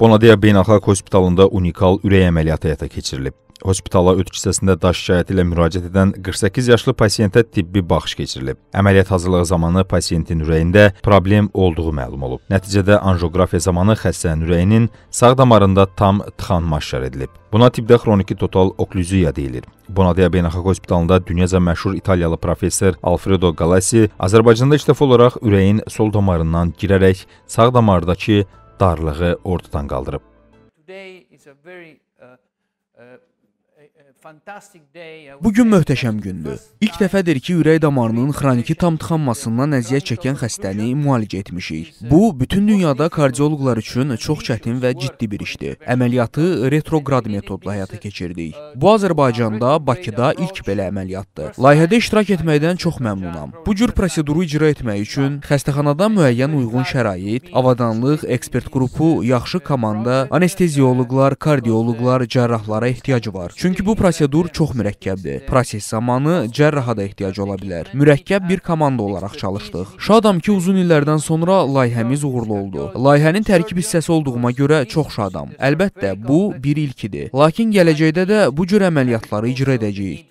Bonadeya Beynəlxalq Hospitalında unikal ürək əməliyyatı həyata keçirilib. Hospitala öt kisəsində daş şikayəti ilə müraciət edən 48 yaşlı pasiyentə tibbi baxış keçirilib. Əməliyyat hazırlığı zamanı pasiyentin ürəyində problem olduğu məlum olub. Nəticədə anjoqrafiya zamanı xəstənin ürəyinin sağ damarında tam tıxanma aşkar edilib. Buna tibbdə xroniki total oklüziya deyilir. Bonadeya Beynəlxalq Hospitalında dünyaca məşhur İtaliyalı professor Alfredo Galassi Azərbaycanda ilk dəfə olaraq ürəyin sol damarından girərək sağ damardakı darlığı ortadan qaldırıb. Bu gün möhtəşəm gündür. İlk dəfədir ki, ürək damarının xroniki tam tıxanmasından əziyyət çəkən xəstəni müalicə etmişik. Bu bütün dünyada kardioloqlar üçün çox çətin və ciddi bir işdir. Əməliyyatı retrograd metodla həyata keçirdik. Bu Azərbaycanda, Bakıda ilk belə əməliyyatdır. Layihədə iştirak etməkdən çox məmnunam. Bu cür proseduru icra etmək üçün xəstəxanada müəyyən uyğun şərait, avadanlıq, ekspert qrupu, yaxşı komanda, anestezioloqlar, kardioloqlar, cərrahlara ehtiyac var. Çünki Çünki bu prosedur çox mürəkkəbdir. Proses zamanı cərraha da ehtiyac ola bilər. Mürəkkəb bir komanda olaraq çalışdıq. Şadam ki, uzun illərdən sonra layihəmiz uğurlu oldu. Layihənin tərkib hissəsi olduğuma görə çox şadam. Əlbəttə, bu bir ilkidir. Lakin gələcəkdə də bu cür əməliyyatları icra edəcəyik.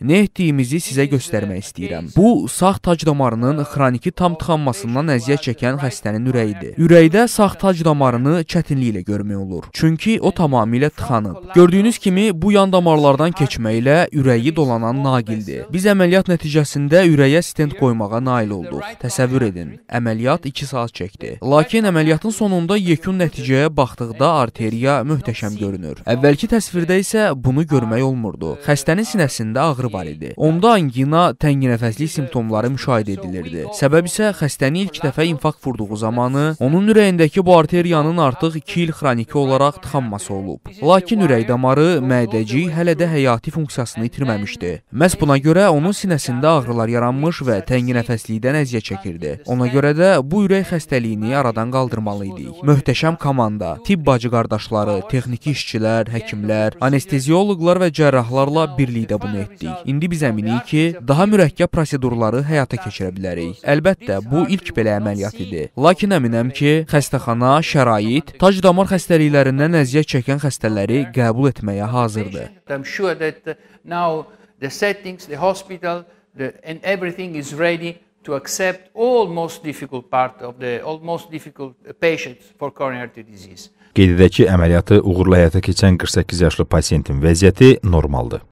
Nə etdiyimizi sizə uh, göstərmək istəyirəm. Bu, sağ tac damarının xroniki tam tıxanmasından əziyyət çəkən xəstənin ürəyidir. Ürəkdə sağ tac damarını çətinliklə görmək olur. Çünki o tamamilə tıxanıb. Gördüyünüz kimi, bu yan damarlardan keçməklə ürəyi dolanan naqildir. Biz əməliyyat nəticəsində ürəyə stent qoymağa nail olduq. Təsəvvür edin, əməliyyat 2 saat çəkdi. Lakin əməliyyatın sonunda yekun nəticəyə baxdıqda arteriya möhtəşəm görünür. Əvvəlki təsvirdə isə bunu ağrı görmək olmurdu. Xəstənin sinəsində ağrı var idi. Onda angina, tənginəfəslik simptomları müşahidə edilirdi. Səbəb isə xəstəni ilk dəfə infarkt vurduğu zamanı onun ürəyindəki bu arteriyanın artıq 2 il xroniki olaraq tıxanması olub. Lakin ürək damarı, mədəcik hələ də həyati funksiyasını itirməmişdi. Məhz buna görə onun sinəsində ağrılar yaranmış və tənginəfəslikdən əziyyət çəkirdi. Ona görə də bu ürək xəstəliyini aradan qaldırmalı idik. Möhtəşəm komanda, tibb bacı qardaşları, texniki işçilər, həkimlər, anestezioloq Psixoloqlar və cərrahlarla birlikdə bunu etdik. İndi biz əminik ki, daha mürəkkəb prosedurları həyata keçirə bilərik. Əlbəttə, bu ilk belə əməliyyat idi. Lakin əminəm ki, xəstəxana, şərait, tac damar xəstəliklərindən əziyyət çəkən xəstələri qəbul etməyə hazırdır. I'm sure that uh, now the settings, the hospital, the, and everything is ready to accept all most difficult part of the all most difficult patients for coronary artery disease. Qeyd edək ki, əməliyyatı uğurla həyata keçən 48 yaşlı pasiyentin vəziyyəti normaldır.